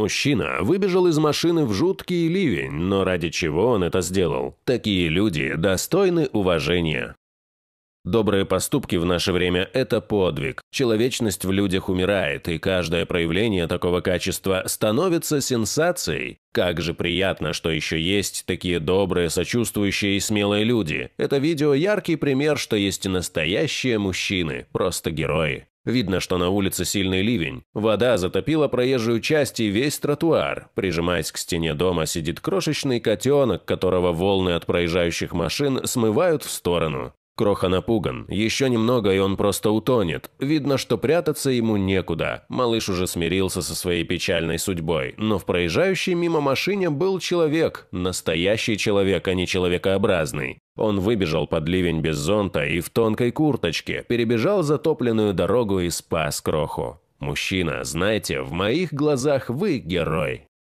мужчина выбежал из машины в жуткий ливень, но ради чего он это сделал? Такие люди достойны уважения. Добрые поступки в наше время – это подвиг. Человечность в людях умирает, и каждое проявление такого качества становится сенсацией. Как же приятно, что еще есть такие добрые, сочувствующие и смелые люди. Это видео яркий пример, что есть настоящие мужчины, просто герои. Видно, что на улице сильный ливень. Вода затопила проезжую часть и весь тротуар. Прижимаясь к стене дома, сидит крошечный котенок, которого волны от проезжающих машин смывают в сторону. Кроха напуган. Еще немного, и он просто утонет. Видно, что прятаться ему некуда. Малыш уже смирился со своей печальной судьбой. Но в проезжающей мимо машине был человек. Настоящий человек, а не человекообразный. Он выбежал под ливень без зонта и в тонкой курточке, перебежал затопленную дорогу и спас кроху. «Мужчина, знаете, в моих глазах вы герой,